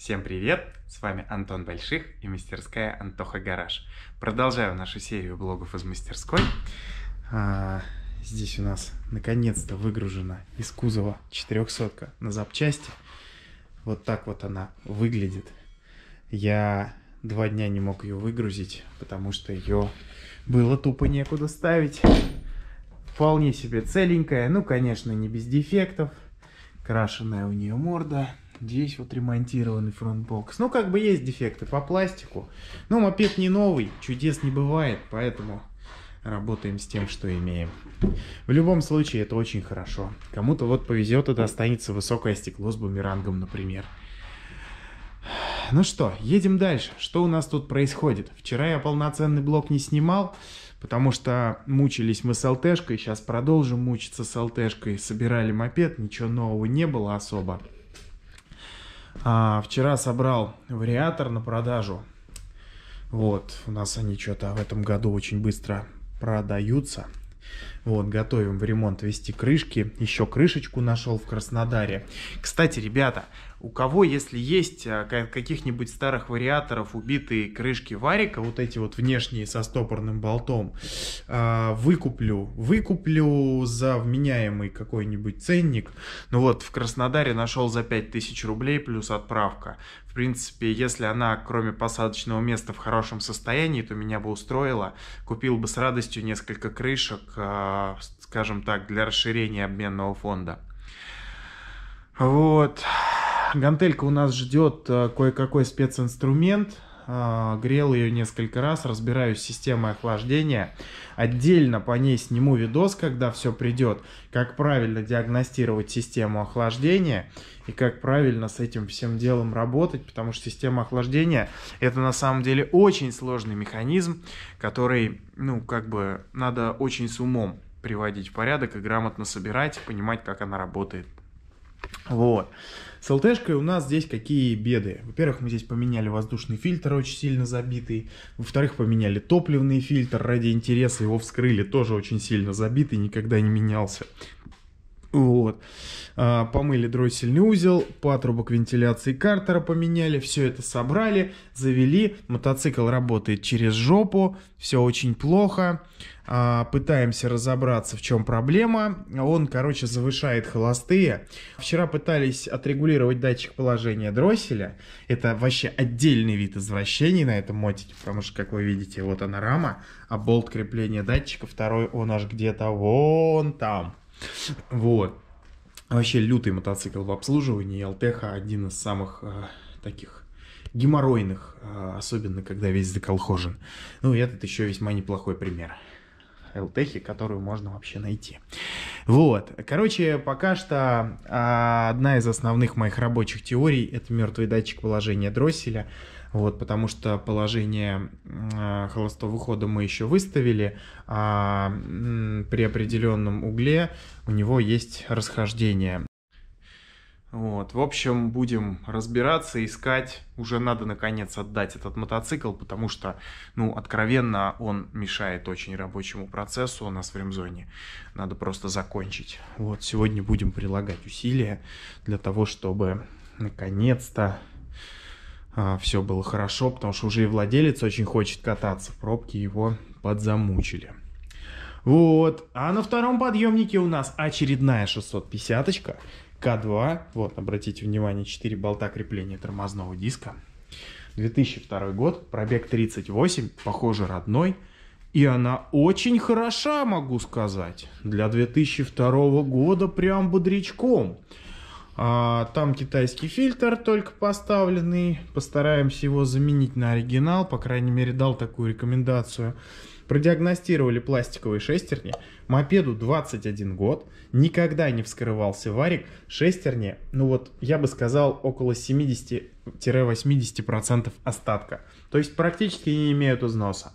Всем привет! С вами Антон Больших и мастерская Антоха Гараж. Продолжаю нашу серию блогов из мастерской. А, здесь у нас наконец-то выгружена из кузова 400 на запчасти. Вот так вот она выглядит. Я два дня не мог ее выгрузить, потому что ее было тупо некуда ставить. Вполне себе целенькая, ну, конечно, не без дефектов. Крашеная у нее морда, Здесь вот ремонтированный фронтбокс. Ну, как бы есть дефекты по пластику. Но мопед не новый, чудес не бывает, поэтому работаем с тем, что имеем. В любом случае, это очень хорошо. Кому-то вот повезет, это останется высокое стекло с бумерангом, например. Ну что, едем дальше. Что у нас тут происходит? Вчера я полноценный блок не снимал, потому что мучились мы с ЛТшкой, сейчас продолжим мучиться с ЛТшкой. Собирали мопед, ничего нового не было особо. А, вчера собрал вариатор на продажу. Вот, у нас они что-то в этом году очень быстро продаются. Вот, готовим в ремонт вести крышки. Еще крышечку нашел в Краснодаре. Кстати, ребята, у кого, если есть э, каких-нибудь старых вариаторов, убитые крышки варика, вот эти вот внешние со стопорным болтом, э, выкуплю, выкуплю за вменяемый какой-нибудь ценник. Ну вот, в Краснодаре нашел за 5000 рублей плюс отправка. В принципе, если она, кроме посадочного места, в хорошем состоянии, то меня бы устроило. Купил бы с радостью несколько крышек, э, а, скажем так, для расширения обменного фонда. Вот. Гантелька у нас ждет а, кое-какой специнструмент. А, грел ее несколько раз, разбираю систему охлаждения. Отдельно по ней сниму видос, когда все придет, как правильно диагностировать систему охлаждения и как правильно с этим всем делом работать, потому что система охлаждения это на самом деле очень сложный механизм, который, ну, как бы надо очень с умом приводить в порядок и грамотно собирать, понимать, как она работает. Вот. С ЛТшкой у нас здесь какие беды? Во-первых, мы здесь поменяли воздушный фильтр, очень сильно забитый. Во-вторых, поменяли топливный фильтр ради интереса, его вскрыли, тоже очень сильно забитый, никогда не менялся. Вот. А, помыли дроссельный узел, патрубок вентиляции картера поменяли, все это собрали, завели. Мотоцикл работает через жопу, все очень плохо. А, пытаемся разобраться, в чем проблема. Он, короче, завышает холостые. Вчера пытались отрегулировать датчик положения дросселя. Это вообще отдельный вид извращений на этом мотике, потому что, как вы видите, вот она рама, а болт крепления датчика, второй он аж где-то вон там. Вот. Вообще лютый мотоцикл в обслуживании. Алтеха один из самых э, таких геморройных, э, особенно когда весь заколхожен. Ну и этот еще весьма неплохой пример. Элтехи, которую можно вообще найти. Вот. Короче, пока что а, одна из основных моих рабочих теорий это мертвый датчик положения дросселя вот, потому что положение холостого хода мы еще выставили, а при определенном угле у него есть расхождение. Вот, в общем, будем разбираться, искать. Уже надо, наконец, отдать этот мотоцикл, потому что, ну, откровенно, он мешает очень рабочему процессу у нас в ремзоне. Надо просто закончить. Вот, сегодня будем прилагать усилия для того, чтобы, наконец-то, а, все было хорошо, потому что уже и владелец очень хочет кататься. Пробки его подзамучили. Вот. А на втором подъемнике у нас очередная 650-очка. К2. Вот, обратите внимание, 4 болта крепления тормозного диска. 2002 год, пробег 38, похоже, родной. И она очень хороша, могу сказать. Для 2002 года прям бодрячком. А, там китайский фильтр только поставленный. Постараемся его заменить на оригинал. По крайней мере, дал такую рекомендацию. Продиагностировали пластиковые шестерни. Мопеду 21 год. Никогда не вскрывался варик. Шестерни, ну вот, я бы сказал, около 70-80% остатка. То есть практически не имеют износа.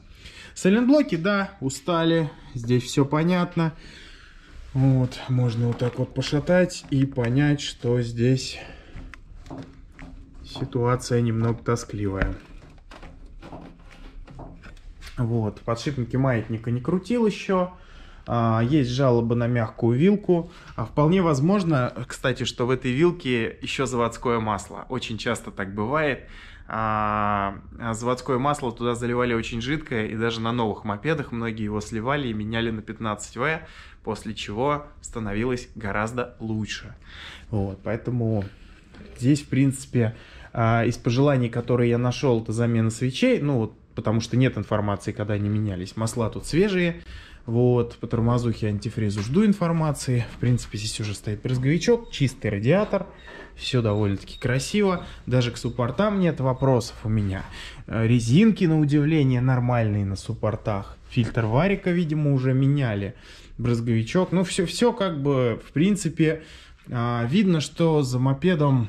Сайлентблоки, да, устали. Здесь все Понятно. Вот, можно вот так вот пошатать и понять, что здесь ситуация немного тоскливая. Вот, подшипники маятника не крутил еще. А, есть жалобы на мягкую вилку. А вполне возможно, кстати, что в этой вилке еще заводское масло. Очень часто так бывает а, заводское масло туда заливали очень жидкое, и даже на новых мопедах многие его сливали и меняли на 15В, после чего становилось гораздо лучше. Вот, поэтому здесь, в принципе, а, из пожеланий, которые я нашел, это замена свечей, ну вот, потому что нет информации, когда они менялись. Масла тут свежие, вот, по тормозухе антифризу жду информации. В принципе, здесь уже стоит брызговичок, чистый радиатор. Все довольно-таки красиво. Даже к суппортам нет вопросов у меня. Э, резинки, на удивление, нормальные на суппортах. Фильтр варика, видимо, уже меняли. Брызговичок. Ну, все, все как бы, в принципе, а, видно, что за мопедом,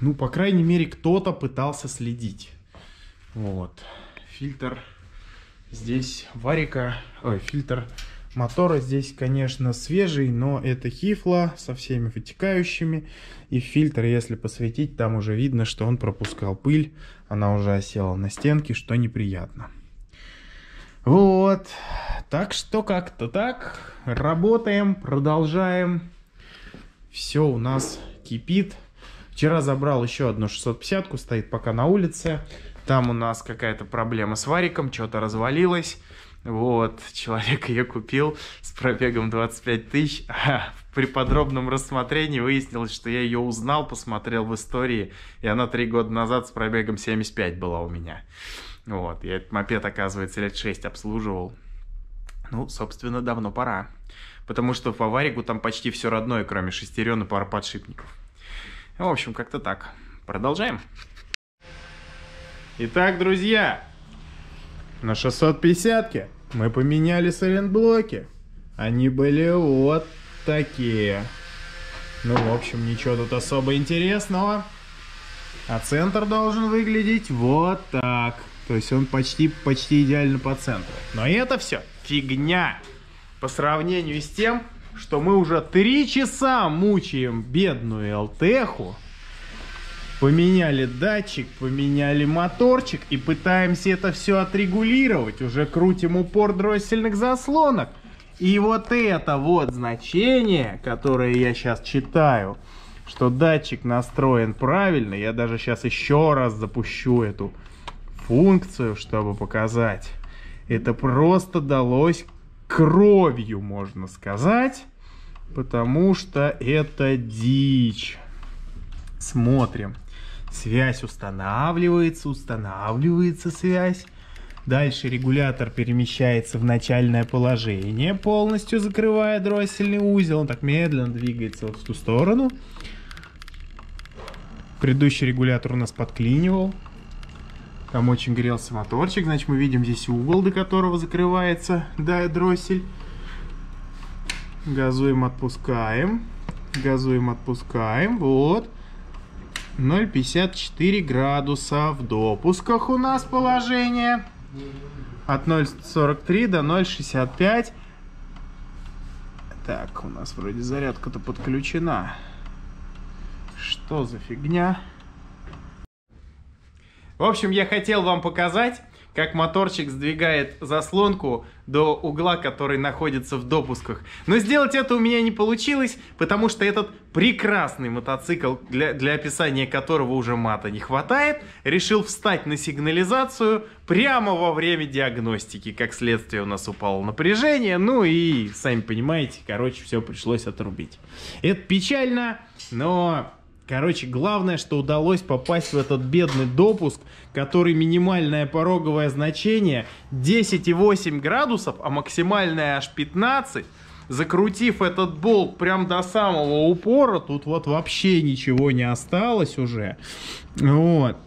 ну, по крайней мере, кто-то пытался следить. Вот. Фильтр Здесь варика, ой, фильтр мотора. Здесь, конечно, свежий, но это хифла со всеми вытекающими. И фильтр, если посветить, там уже видно, что он пропускал пыль. Она уже осела на стенке, что неприятно. Вот. Так что как-то так. Работаем, продолжаем. Все у нас кипит. Вчера забрал еще одну 650-ку, стоит пока на улице. Там у нас какая-то проблема с вариком, что-то развалилось. Вот, человек ее купил с пробегом 25 тысяч. А при подробном рассмотрении выяснилось, что я ее узнал, посмотрел в истории, и она три года назад с пробегом 75 была у меня. Вот, я этот мопед, оказывается, лет 6 обслуживал. Ну, собственно, давно пора. Потому что по варику там почти все родное, кроме шестерен и пар подшипников. В общем, как-то так. Продолжаем. Итак, друзья, на 650-ке мы поменяли сайлентблоки. Они были вот такие. Ну, в общем, ничего тут особо интересного. А центр должен выглядеть вот так. То есть он почти, почти идеально по центру. Но это все фигня по сравнению с тем, что мы уже три часа мучаем бедную ЛТХу. Поменяли датчик, поменяли моторчик и пытаемся это все отрегулировать. Уже крутим упор дроссельных заслонок. И вот это вот значение, которое я сейчас читаю, что датчик настроен правильно. Я даже сейчас еще раз запущу эту функцию, чтобы показать. Это просто далось кровью, можно сказать, потому что это дичь. Смотрим. Связь устанавливается, устанавливается связь. Дальше регулятор перемещается в начальное положение, полностью закрывая дроссельный узел. Он так медленно двигается вот в ту сторону. Предыдущий регулятор у нас подклинивал. Там очень грелся моторчик. Значит, мы видим здесь угол, до которого закрывается да, дроссель. Газуем, отпускаем. Газуем, отпускаем. Вот. 0,54 градуса. В допусках у нас положение от 0,43 до 0,65. Так, у нас вроде зарядка-то подключена. Что за фигня? В общем, я хотел вам показать, как моторчик сдвигает заслонку до угла, который находится в допусках. Но сделать это у меня не получилось, потому что этот прекрасный мотоцикл, для, для описания которого уже мата не хватает, решил встать на сигнализацию прямо во время диагностики. Как следствие у нас упало напряжение, ну и, сами понимаете, короче, все пришлось отрубить. Это печально, но Короче, главное, что удалось попасть в этот бедный допуск, который минимальное пороговое значение 10,8 градусов, а максимальное аж 15. Закрутив этот болт прям до самого упора, тут вот вообще ничего не осталось уже. Вот.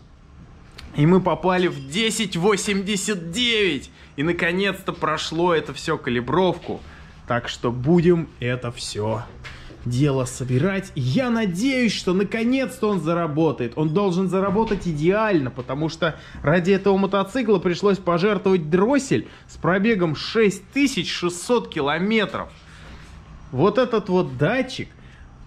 И мы попали в 10.89. И наконец-то прошло это все калибровку. Так что будем это все дело собирать. я надеюсь, что наконец-то он заработает. Он должен заработать идеально, потому что ради этого мотоцикла пришлось пожертвовать дроссель с пробегом 6600 километров. Вот этот вот датчик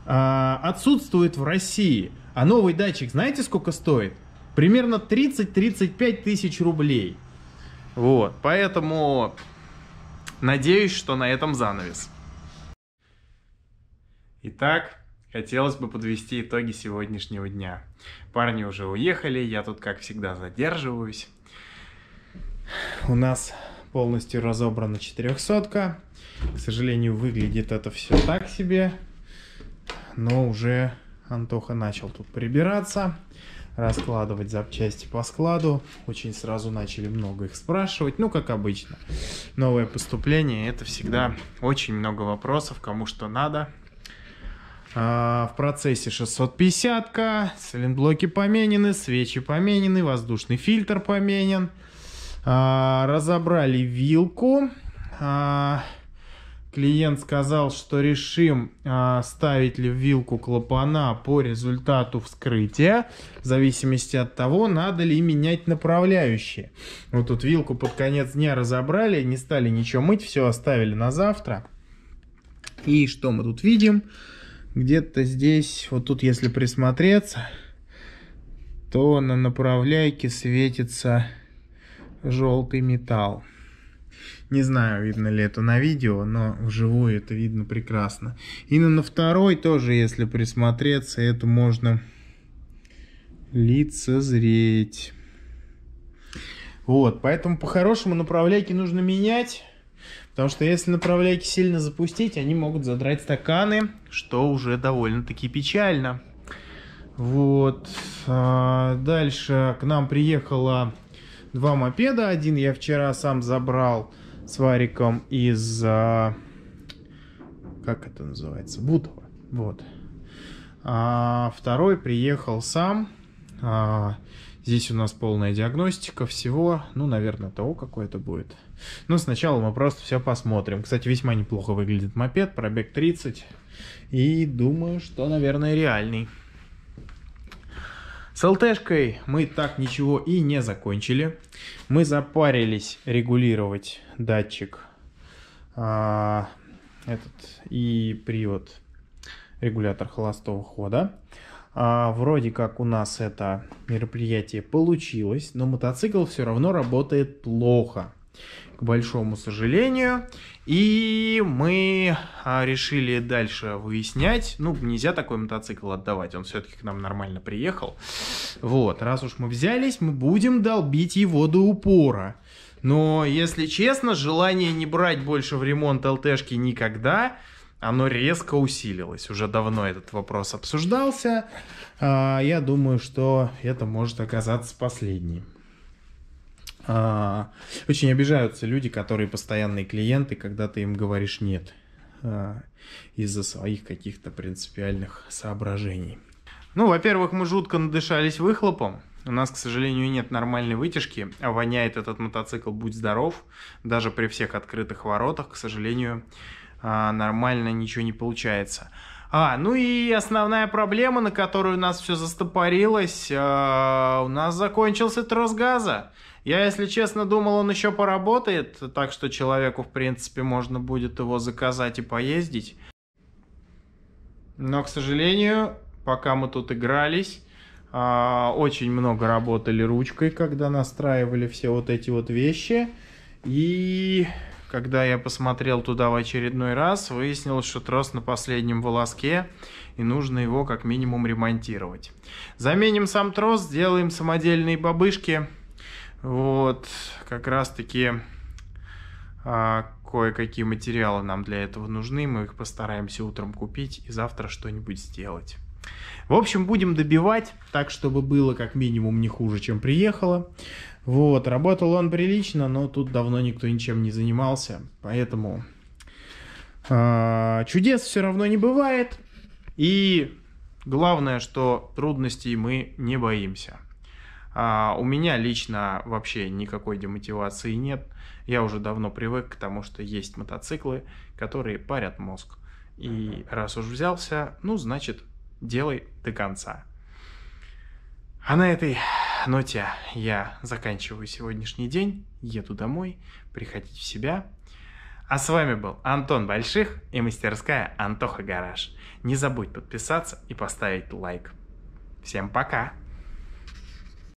а, отсутствует в России. А новый датчик, знаете, сколько стоит? Примерно 30-35 тысяч рублей. Вот, поэтому надеюсь, что на этом занавес. Итак, хотелось бы подвести итоги сегодняшнего дня. Парни уже уехали, я тут, как всегда, задерживаюсь. У нас полностью разобрана четырехсотка. К сожалению, выглядит это все так себе. Но уже Антоха начал тут прибираться, раскладывать запчасти по складу. Очень сразу начали много их спрашивать, ну, как обычно. Новое поступление — это всегда очень много вопросов, кому что надо, а, в процессе 650 ка сайлентблоки поменены, свечи поменены, воздушный фильтр поменен. А, разобрали вилку. А, клиент сказал, что решим а, ставить ли в вилку клапана по результату вскрытия, в зависимости от того, надо ли менять направляющие. Вот тут вилку под конец дня разобрали, не стали ничего мыть, все оставили на завтра. И что мы тут видим? где-то здесь, вот тут, если присмотреться, то на направляйке светится желтый металл. Не знаю, видно ли это на видео, но вживую это видно прекрасно. И на второй тоже, если присмотреться, это можно лицезреть. Вот, поэтому по-хорошему направляйки нужно менять. Потому что если направляйки сильно запустить, они могут задрать стаканы, что уже довольно-таки печально. Вот. А, дальше к нам приехало два мопеда. Один я вчера сам забрал с Вариком из... А, как это называется? Бутова. Вот. А второй приехал сам. А, Здесь у нас полная диагностика всего. Ну, наверное, того, какое-то будет. Но сначала мы просто все посмотрим. Кстати, весьма неплохо выглядит мопед, пробег 30. И думаю, что, наверное, реальный. С ЛТшкой мы так ничего и не закончили. Мы запарились регулировать датчик а, этот и привод регулятор холостого хода. А, вроде как у нас это мероприятие получилось, но мотоцикл все равно работает плохо, к большому сожалению. И мы а, решили дальше выяснять. Ну, нельзя такой мотоцикл отдавать, он все-таки к нам нормально приехал. Вот, раз уж мы взялись, мы будем долбить его до упора. Но, если честно, желание не брать больше в ремонт ЛТшки никогда оно резко усилилось. Уже давно этот вопрос обсуждался. А, я думаю, что это может оказаться последним. А, очень обижаются люди, которые постоянные клиенты, когда ты им говоришь «нет» а, из-за своих каких-то принципиальных соображений. Ну, во-первых, мы жутко надышались выхлопом. У нас, к сожалению, нет нормальной вытяжки, а воняет этот мотоцикл «Будь здоров», даже при всех открытых воротах, к сожалению, а, нормально ничего не получается. А, ну и основная проблема, на которую у нас все застопорилось, а, у нас закончился трос газа. Я, если честно, думал, он еще поработает, так что человеку, в принципе, можно будет его заказать и поездить. Но, к сожалению, пока мы тут игрались, а, очень много работали ручкой, когда настраивали все вот эти вот вещи. И когда я посмотрел туда в очередной раз, выяснилось, что трос на последнем волоске, и нужно его как минимум ремонтировать. Заменим сам трос, сделаем самодельные бабышки. Вот, как раз таки а, кое-какие материалы нам для этого нужны. Мы их постараемся утром купить и завтра что-нибудь сделать. В общем, будем добивать так, чтобы было как минимум не хуже, чем приехало. Вот, работал он прилично, но тут давно никто ничем не занимался, поэтому э, чудес все равно не бывает. И главное, что трудностей мы не боимся. А у меня лично вообще никакой демотивации нет. Я уже давно привык к тому, что есть мотоциклы, которые парят мозг. И раз уж взялся, ну, значит, делай до конца. А на этой ноте я заканчиваю сегодняшний день, еду домой, приходить в себя. А с вами был Антон Больших и мастерская Антоха Гараж. Не забудь подписаться и поставить лайк. Всем пока!